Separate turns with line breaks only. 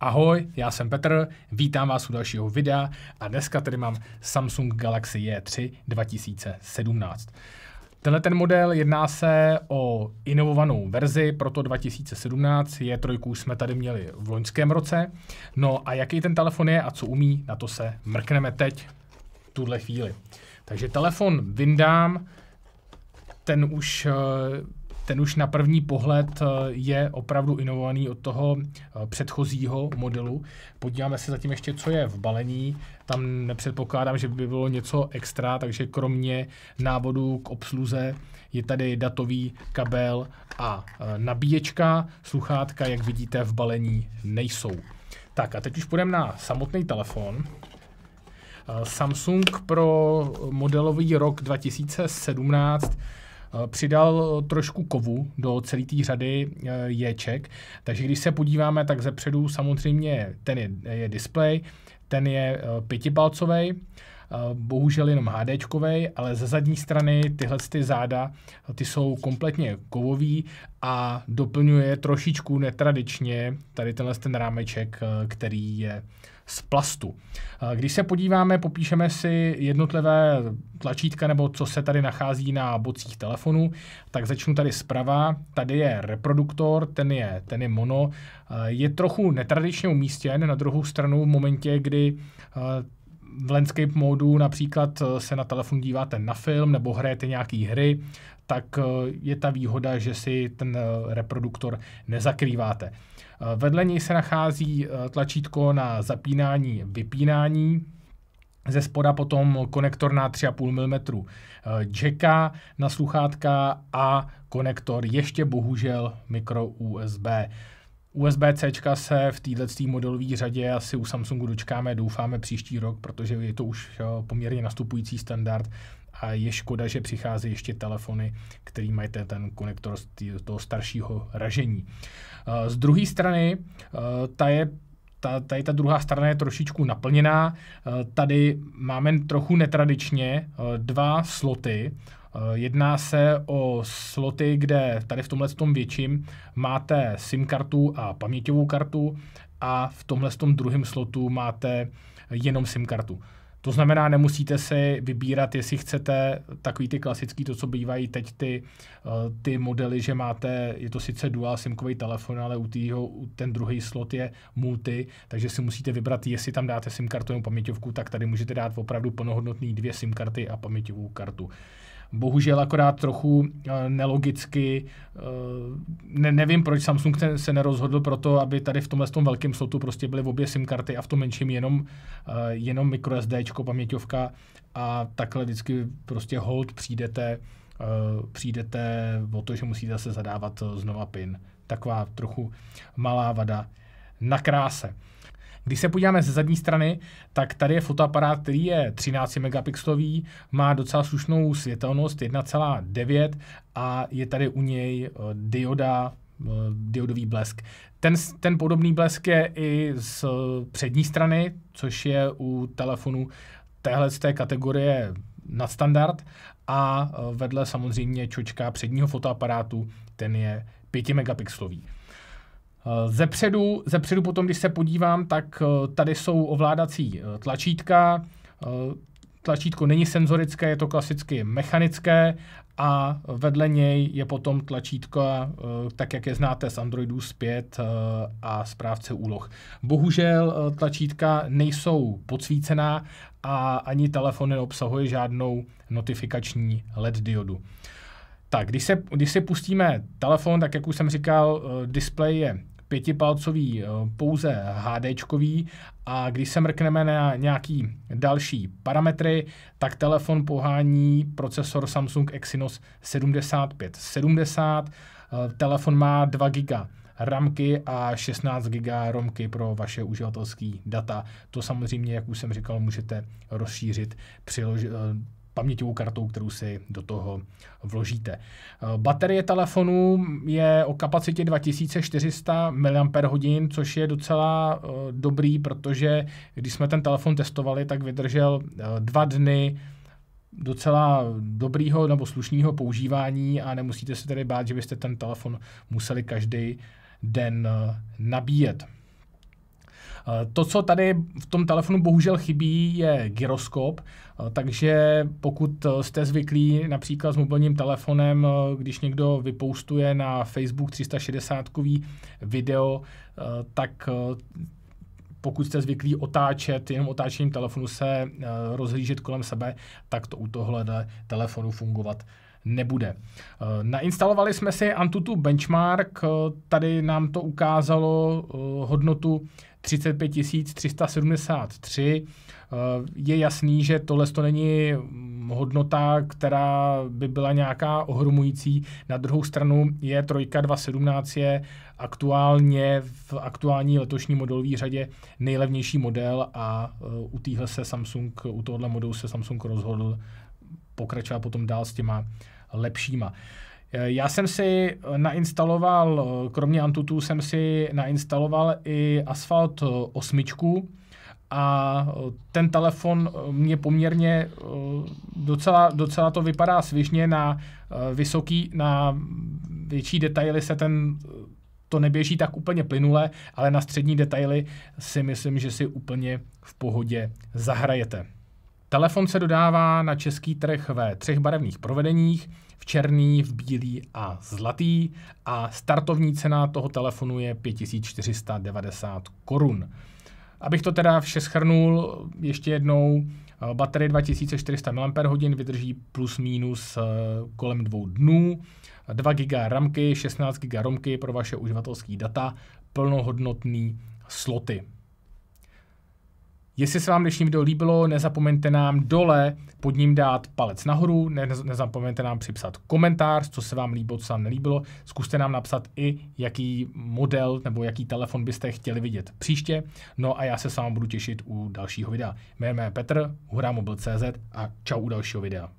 Ahoj, já jsem Petr, vítám vás u dalšího videa a dneska tady mám Samsung Galaxy J3 e 2017. Tenhle ten model jedná se o inovovanou verzi, pro to 2017, J3 už jsme tady měli v loňském roce. No a jaký ten telefon je a co umí, na to se mrkneme teď, tuhle chvíli. Takže telefon vyndám, ten už eh, ten už na první pohled eh, je opravdu inovovaný od toho eh, předchozího modelu. Podíváme se zatím ještě, co je v balení. Tam nepředpokládám, že by bylo něco extra, takže kromě návodu k obsluze je tady datový kabel a eh, nabíječka. Sluchátka, jak vidíte, v balení nejsou. Tak a teď už půjdeme na samotný telefon. Samsung pro modelový rok 2017 Eh, přidal eh, trošku kovu do celé té řady eh, ječek. Takže když se podíváme, tak zepředu samozřejmě ten je, je display, ten je pětipalcový, bohužel jenom HD, ale ze zadní strany tyhle ty záda, ty jsou kompletně kovový a doplňuje trošičku netradičně tady tenhle ten rámeček, který je z plastu. Když se podíváme, popíšeme si jednotlivé tlačítka nebo co se tady nachází na bocích telefonu, tak začnu tady zprava. Tady je reproduktor, ten je, ten je mono. Je trochu netradičně umístěn, na druhou stranu v momentě, kdy v landscape módu například eh, se na telefon díváte na film nebo hrajete nějaké hry, tak eh, je ta výhoda, že si ten eh, reproduktor nezakrýváte. Vedle něj se nachází tlačítko na zapínání, vypínání, ze spoda potom konektor na 3,5 mm jacka na sluchátka a konektor ještě bohužel mikro USB. USB-C se v této modelové řadě asi u Samsungu dočkáme, doufáme příští rok, protože je to už poměrně nastupující standard a je škoda, že přichází ještě telefony, který mají ten, ten konektor z toho staršího ražení. Eh, z druhé strany, eh, ta je ta, tady ta druhá strana je trošičku naplněná. Eh, tady máme trochu netradičně dva sloty. Eh, jedná se o sloty, kde tady v tomhle tom větším máte SIM kartu a paměťovou kartu a v tomhle tom druhém slotu máte jenom SIM kartu. To znamená, nemusíte si vybírat, jestli chcete takový ty klasický, to, co bývají teď ty, eh, ty modely, že máte, je to sice dual simkový telefon, ale u týho, ten druhý slot je multi, takže si musíte vybrat, jestli tam dáte SIM kartu nebo paměťovku, tak tady můžete dát opravdu plnohodnotný dvě SIM karty a paměťovou kartu bohužel akorát trochu eh, nelogicky. Eh, ne, nevím, proč Samsung se nerozhodl pro to, aby tady v tomhle tom velkém slotu prostě byly obě SIM karty a v tom menším jenom, eh, jenom microSD, paměťovka a takhle vždycky prostě hold přijdete, přijdete o to, že musíte zase zadávat znova PIN. Taková trochu malá vada na kráse. Když se podíváme ze zadní strany, tak tady je fotoaparát, který je 13 megapixelový, má docela slušnou světelnost 1,9 a je tady u něj eh, dioda eh, diodový blesk. Ten, ten podobný blesk je i z eh, přední strany, což je u telefonu téhle z té kategorie nadstandard a vedle samozřejmě čočka předního fotoaparátu, ten je 5 megapixelový. Eh, zepředu, zepředu potom, když se podívám, tak eh, tady jsou ovládací eh, tlačítka. Tlačítko není senzorické, je to klasicky mechanické a vedle něj je potom tlačítko, tak jak je znáte z Androidu zpět a správce úloh. Bohužel tlačítka nejsou podsvícená a ani telefon neobsahuje žádnou notifikační LED diodu. Tak, když, se, když si pustíme telefon, tak jak už jsem říkal, displej je pětipalcový eh, pouze HDčkový a když se mrkneme na nějaký další parametry, tak telefon pohání procesor Samsung Exynos 7570, eh, telefon má 2 GB ramky a 16 GB romky pro vaše uživatelské data. To samozřejmě, jak už jsem říkal, můžete rozšířit přilož- eh, paměťovou kartou, kterou si do toho vložíte. Eh, baterie telefonu je o kapacitě 2400 mAh, což je docela eh, dobrý, protože když jsme ten telefon testovali, tak vydržel eh, dva dny docela dobrýho nebo slušného používání a nemusíte se tedy bát, že byste ten telefon museli každý den nabíjet. Eh, to, co tady v tom telefonu bohužel chybí, je gyroskop, eh, takže pokud eh, jste zvyklí například s mobilním telefonem, když někdo vypoustuje na Facebook 360 video, tak pokud jste zvyklí otáčet, jenom otáčením telefonu se rozhlížet kolem sebe, tak to u tohle telefonu fungovat nebude. Nainstalovali jsme si Antutu Benchmark, tady nám to ukázalo hodnotu 35 373. Eh, je jasný, že tohle to není hodnota, která by byla nějaká ohromující. Na druhou stranu je trojka 217 je aktuálně v aktuální letošní modelové řadě nejlevnější model a eh, u téhle se Samsung, u tohohle modelu se Samsung rozhodl pokračovat potom dál s těma lepšíma. Uh, Eh, já jsem si eh, nainstaloval, eh, kromě Antutu jsem si nainstaloval i Asphalt 8 a ten telefon mě poměrně docela, docela to vypadá svižně na vysoký, na větší detaily se ten to neběží tak úplně plynule, ale na střední detaily si myslím, že si úplně v pohodě zahrajete. Telefon se dodává na český trh ve třech barevných provedeních, v černý, v bílý a zlatý a startovní cena toho telefonu je 5490 korun. Abych to teda vše schrnul, ještě jednou, eh, baterie 2400 mAh vydrží plus minus eh, kolem dvou dnů, 2 GB RAMky, 16 GB ROMky pro vaše uživatelské data, plnohodnotný sloty. Jestli se vám dnešní video líbilo, nezapomeňte nám dole pod ním dát palec nahoru, ne, nezapomeňte nám připsat komentář, co se vám líbilo, co se vám nelíbilo. Zkuste nám napsat i, jaký model nebo jaký telefon byste chtěli vidět příště. No a já se s vámi budu těšit u dalšího videa. Jmenuji je Petr, hurá mobil.cz a čau u dalšího videa.